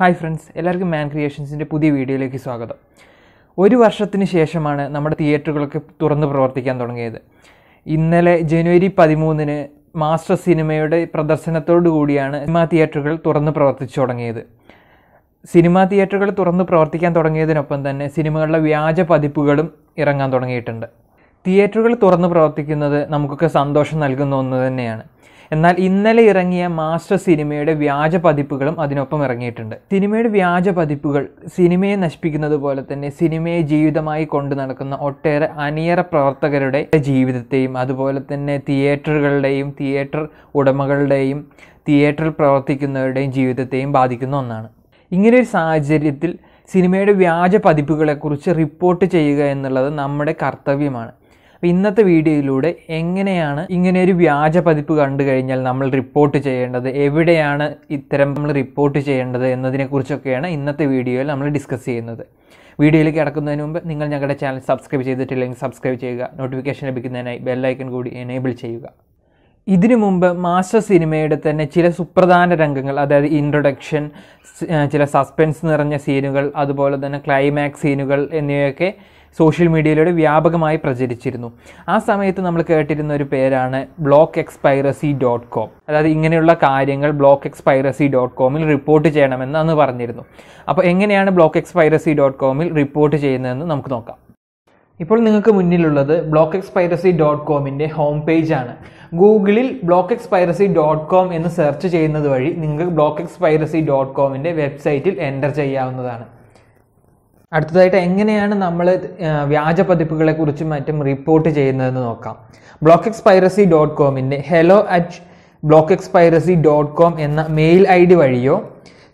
hi friends എല്ലാവർക്കും മാൻ ക്രിയേഷൻസിൻ്റെ പുതിയ വീഡിയോയിലേക്ക് സ്വാഗതം ഒരു വർഷത്തിന് ശേഷമാണ് നമ്മുടെ തിയേറ്ററുകളൊക്കെ തുറന്ന് പ്രവർത്തിക്കാൻ തുടങ്ങിയത് ഇന്നലെ ജനുവരി പതിമൂന്നിന് മാസ്റ്റർ സിനിമയുടെ പ്രദർശനത്തോടു കൂടിയാണ് സിനിമാ തിയേറ്ററുകൾ തുറന്ന് പ്രവർത്തിച്ചു തുടങ്ങിയത് സിനിമാ തിയേറ്ററുകൾ തുറന്ന് പ്രവർത്തിക്കാൻ തുടങ്ങിയതിനൊപ്പം തന്നെ സിനിമകളുടെ വ്യാജ പതിപ്പുകളും ഇറങ്ങാൻ തുടങ്ങിയിട്ടുണ്ട് തിയേറ്ററുകൾ തുറന്ന് പ്രവർത്തിക്കുന്നത് നമുക്കൊക്കെ സന്തോഷം നൽകുന്ന ഒന്ന് തന്നെയാണ് എന്നാൽ ഇന്നലെ ഇറങ്ങിയ മാസ്റ്റർ സിനിമയുടെ വ്യാജ പതിപ്പുകളും അതിനൊപ്പം ഇറങ്ങിയിട്ടുണ്ട് സിനിമയുടെ വ്യാജ പതിപ്പുകൾ സിനിമയെ നശിപ്പിക്കുന്നത് പോലെ തന്നെ സിനിമയെ ജീവിതമായി കൊണ്ടു നടക്കുന്ന ഒട്ടേറെ അണിയറ പ്രവർത്തകരുടെ ജീവിതത്തെയും അതുപോലെ തന്നെ തിയേറ്ററുകളുടെയും തിയേറ്റർ ഉടമകളുടെയും തിയേറ്ററിൽ പ്രവർത്തിക്കുന്നവരുടെയും ജീവിതത്തെയും ബാധിക്കുന്ന ഒന്നാണ് ഇങ്ങനെ ഒരു സാഹചര്യത്തിൽ സിനിമയുടെ വ്യാജ പതിപ്പുകളെക്കുറിച്ച് റിപ്പോർട്ട് ചെയ്യുക എന്നുള്ളത് നമ്മുടെ കർത്തവ്യമാണ് അപ്പോൾ ഇന്നത്തെ വീഡിയോയിലൂടെ എങ്ങനെയാണ് ഇങ്ങനെ ഒരു വ്യാജ പതിപ്പ് കണ്ടു കഴിഞ്ഞാൽ നമ്മൾ റിപ്പോർട്ട് ചെയ്യേണ്ടത് എവിടെയാണ് ഇത്തരം നമ്മൾ റിപ്പോർട്ട് ചെയ്യേണ്ടത് എന്നതിനെക്കുറിച്ചൊക്കെയാണ് ഇന്നത്തെ വീഡിയോയിൽ നമ്മൾ ഡിസ്കസ് ചെയ്യുന്നത് വീഡിയോയിലേക്ക് കിടക്കുന്നതിന് മുമ്പ് നിങ്ങൾ ഞങ്ങളുടെ ചാനൽ സബ്സ്ക്രൈബ് ചെയ്തിട്ടില്ലെങ്കിൽ സബ്സ്ക്രൈബ് ചെയ്യുക നോട്ടിഫിക്കേഷൻ ലഭിക്കുന്നതിനായി ബെല്ലൈക്കൺ കൂടി എനേബിൾ ചെയ്യുക ഇതിനു മുമ്പ് മാസ്റ്റർ സിനിമയുടെ തന്നെ ചില സുപ്രധാന രംഗങ്ങൾ അതായത് ഇൻട്രൊഡക്ഷൻ ചില സസ്പെൻസ് നിറഞ്ഞ സീനുകൾ അതുപോലെ തന്നെ ക്ലൈമാക്സ് സീനുകൾ എന്നിവയൊക്കെ സോഷ്യൽ മീഡിയയിലൂടെ വ്യാപകമായി പ്രചരിച്ചിരുന്നു ആ സമയത്ത് നമ്മൾ കേട്ടിരുന്ന ഒരു പേരാണ് ബ്ലോക്ക് എക്സ്പൈറസി ഡോട്ട് കോം അതായത് ഇങ്ങനെയുള്ള കാര്യങ്ങൾ ബ്ലോക്ക് എക്സ്പൈറസി ഡോട്ട് കോമിൽ റിപ്പോർട്ട് ചെയ്യണമെന്ന് അന്ന് പറഞ്ഞിരുന്നു അപ്പോൾ എങ്ങനെയാണ് ബ്ലോക്ക് എക്സ്പൈറസി ഡോട്ട് കോമിൽ റിപ്പോർട്ട് ചെയ്യുന്നതെന്ന് നമുക്ക് നോക്കാം ഇപ്പോൾ നിങ്ങൾക്ക് മുന്നിലുള്ളത് ബ്ലോക്ക് എക്സ്പൈറസി ഡോട്ട് കോമിൻ്റെ ഹോം ആണ് ഗൂഗിളിൽ ബ്ലോക്ക് എക്സ്പൈറസി ഡോട്ട് കോം എന്ന് സെർച്ച് ചെയ്യുന്നത് വഴി നിങ്ങൾക്ക് ബ്ലോക്ക് എക്സ്പൈറസി ഡോട്ട് കോമിൻ്റെ വെബ്സൈറ്റിൽ എൻ്റർ ചെയ്യാവുന്നതാണ് അടുത്തതായിട്ട് എങ്ങനെയാണ് നമ്മൾ വ്യാജ പതിപ്പുകളെ കുറിച്ചും മറ്റും റിപ്പോർട്ട് ചെയ്യുന്നതെന്ന് നോക്കാം ബ്ലോക്ക് എക്സ്പൈറസി ഡോട്ട് കോമിൻ്റെ hello at block expiracy dot com എന്ന മെയിൽ ഐ ഡി വഴിയോ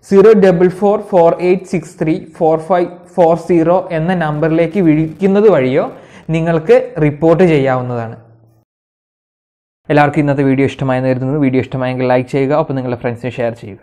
zero double four four eight six three four five four zero എന്ന നമ്പറിലേക്ക് വിളിക്കുന്നത് വഴിയോ നിങ്ങൾക്ക് റിപ്പോർട്ട് ചെയ്യാവുന്നതാണ് എല്ലാവർക്കും ഇന്നത്തെ വീഡിയോ ഇഷ്ടമായി നേരുന്നത് വീഡിയോ ഇഷ്ടമായെങ്കിൽ ലൈക്ക് ചെയ്യുക ഒപ്പം നിങ്ങളുടെ ഫ്രണ്ട്സിന് ഷെയർ ചെയ്യുക